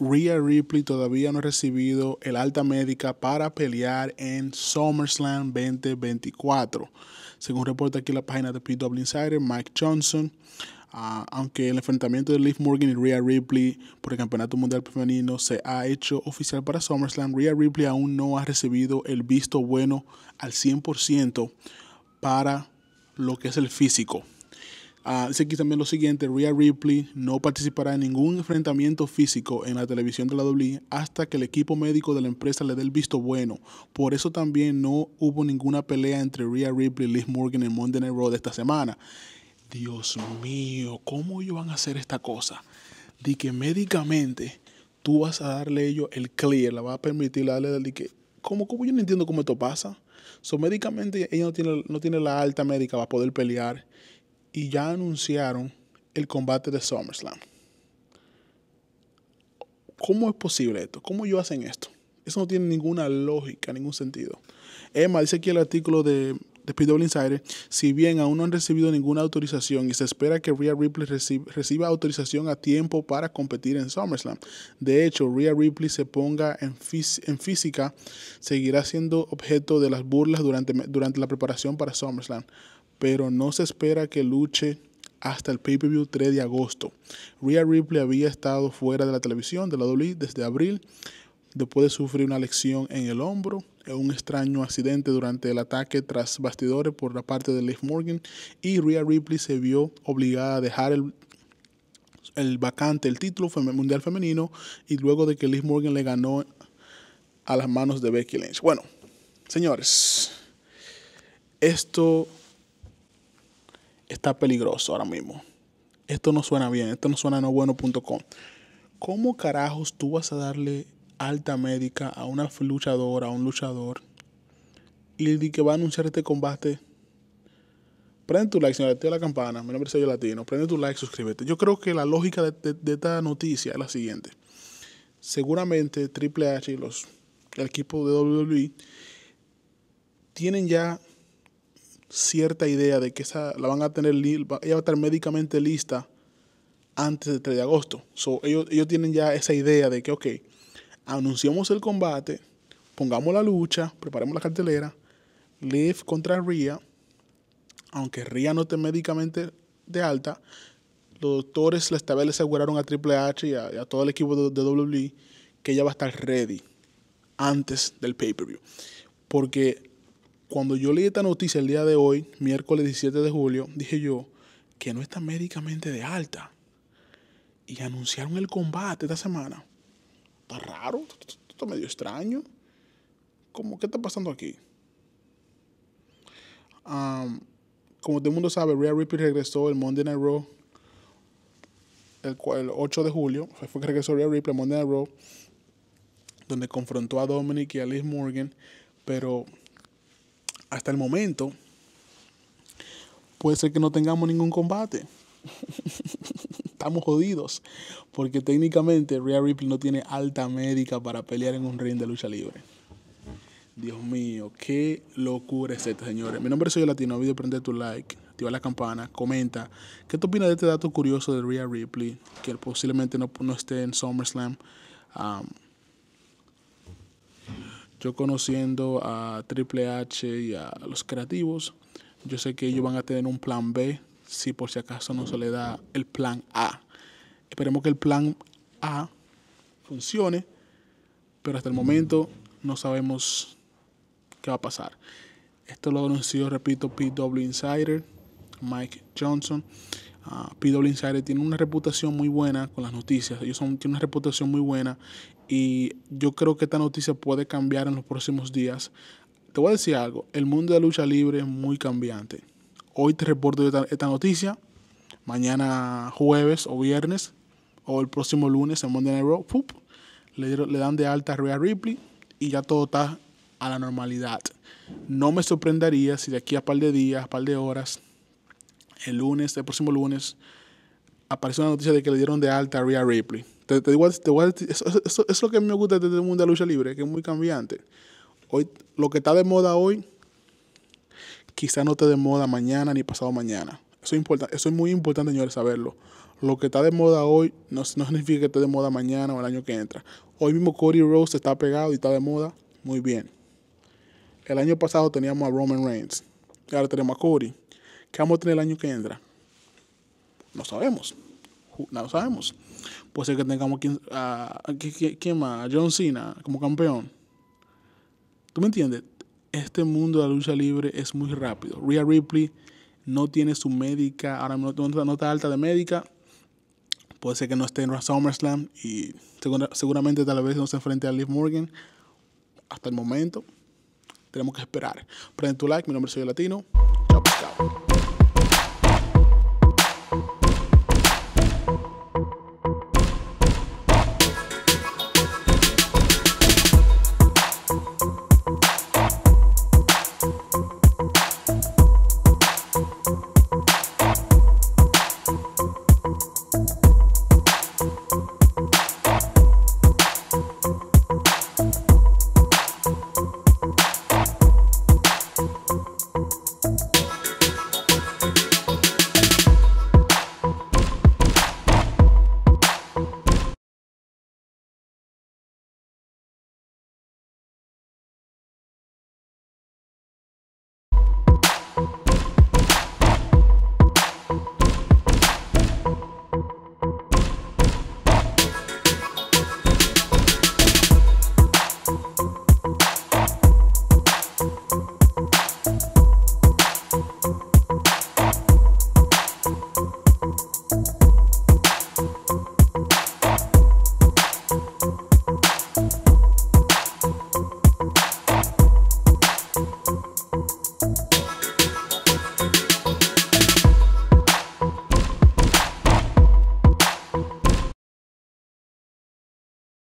Rhea Ripley todavía no ha recibido el alta médica para pelear en SummerSlam 2024. Según reporta aquí la página de PW Insider, Mike Johnson, ah, aunque el enfrentamiento de Liv Morgan y Rhea Ripley por el Campeonato Mundial Femenino se ha hecho oficial para SummerSlam, Rhea Ripley aún no ha recibido el visto bueno al 100% para lo que es el físico dice aquí también lo siguiente, Rhea Ripley no participará en ningún enfrentamiento físico en la televisión de la WWE hasta que el equipo médico de la empresa le dé el visto bueno. Por eso también no hubo ninguna pelea entre Rhea Ripley y Liz Morgan en Monday Night Raw de esta semana. Dios mío, ¿cómo ellos van a hacer esta cosa? De que médicamente tú vas a darle ellos el clear, la vas a permitir darle de que... ¿Cómo, ¿Cómo yo no entiendo cómo esto pasa? médicamente ella no tiene, no tiene la alta médica para poder pelear y ya anunciaron el combate de SummerSlam. ¿Cómo es posible esto? ¿Cómo ellos hacen esto? Eso no tiene ninguna lógica, ningún sentido. Emma dice aquí el artículo de, de PW Insider, si bien aún no han recibido ninguna autorización y se espera que Rhea Ripley reciba, autorización a tiempo para competir en SummerSlam. De hecho, Rhea Ripley se ponga en, física, seguirá siendo objeto de las burlas durante, durante la preparación para SummerSlam pero no se espera que luche hasta el pay-per-view 3 de agosto. Rhea Ripley había estado fuera de la televisión de la WWE desde abril, después de sufrir una lesión en el hombro, en un extraño accidente durante el ataque tras bastidores por la parte de Liz Morgan, y Rhea Ripley se vio obligada a dejar el el vacante, el título mundial femenino, y luego de que Liz Morgan le ganó a las manos de Becky Lynch. Bueno, señores, esto está peligroso ahora mismo. Esto no suena bien, esto no suena no bueno.com. ¿Cómo carajos tú vas a darle alta médica a una luchadora, a un luchador, y que va a anunciar este combate? Prende tu like, Te activa la campana. Mi nombre es Sergio Latino. Prende tu like, suscríbete. Yo creo que la lógica de, esta noticia es la siguiente. Seguramente Triple H y los, el equipo de WWE tienen ya cierta idea de que la van a tener, ella va a estar médicamente lista antes del 3 de agosto. So, ellos, ellos tienen ya esa idea de que, ok, anunciamos el combate, pongamos la lucha, preparemos la cartelera, Liv contra Rhea, aunque Rhea no esté médicamente de alta, los doctores les vez aseguraron a Triple H y a, todo el equipo de, de, WWE que ella va a estar ready antes del pay-per-view. Porque cuando yo leí esta noticia el día de hoy, miércoles 17 de julio, dije yo que no está médicamente de alta. Y anunciaron el combate esta semana. Está raro, está medio extraño. ¿Cómo qué está pasando aquí? como todo el mundo sabe, Rhea Ripley regresó el Monday Night Raw el, 8 de julio. Fue que regresó Rhea Ripley el Monday Night Raw, donde confrontó a Dominic y a Liz Morgan. Pero hasta el momento, puede ser que no tengamos ningún combate. Estamos jodidos. Porque técnicamente Rhea Ripley no tiene alta médica para pelear en un ring de lucha libre. Dios mío, qué locura es esta, señores. Mi nombre es Soy Latino. Video prende tu like, activa la campana, comenta. ¿Qué te opinas de este dato curioso de Rhea Ripley? Que posiblemente no, no esté en SummerSlam. Um, yo conociendo a Triple H y a los creativos, yo sé que ellos van a tener un plan B si por si acaso no se le da el plan A. Esperemos que el plan A funcione, pero hasta el momento no sabemos qué va a pasar. Esto lo anunció, repito, PW Insider, Mike Johnson. Ah, PW Insider tiene una reputación muy buena con las noticias. Ellos son, tienen una reputación muy buena y yo creo que esta noticia puede cambiar en los próximos días. Te voy a decir algo, el mundo de la lucha libre es muy cambiante. Hoy te reporto esta, noticia, mañana jueves o viernes o el próximo lunes en Monday Night Raw, le, dan de alta a Rhea Ripley y ya todo está a la normalidad. No me sorprendería si de aquí a par de días, par de horas, el lunes, el próximo lunes, aparece una noticia de que le dieron de alta a Rhea Ripley te, te eso, es lo que me gusta de el este mundo de lucha libre, que es muy cambiante. Hoy, lo que está de moda hoy, quizá no esté de moda mañana ni pasado mañana. Eso es, eso es muy importante, señores, saberlo. Lo que está de moda hoy no, significa que esté de moda mañana o el año que entra. Hoy mismo Cody Rose está pegado y está de moda. Muy bien. El año pasado teníamos a Roman Reigns. Y ahora tenemos a Cody. ¿Qué vamos a tener el año que entra? No sabemos. No sabemos. Puede ser que tengamos ah, a, John Cena como campeón. ¿Tú me entiendes? Este mundo de la lucha libre es muy rápido. Rhea Ripley no tiene su médica, ahora no, no está alta de médica. Puede ser que no esté en SummerSlam y seguramente tal vez no se enfrente a Liv Morgan. Hasta el momento tenemos que esperar. Prende tu like, mi nombre es soy Latino. Chao, chao.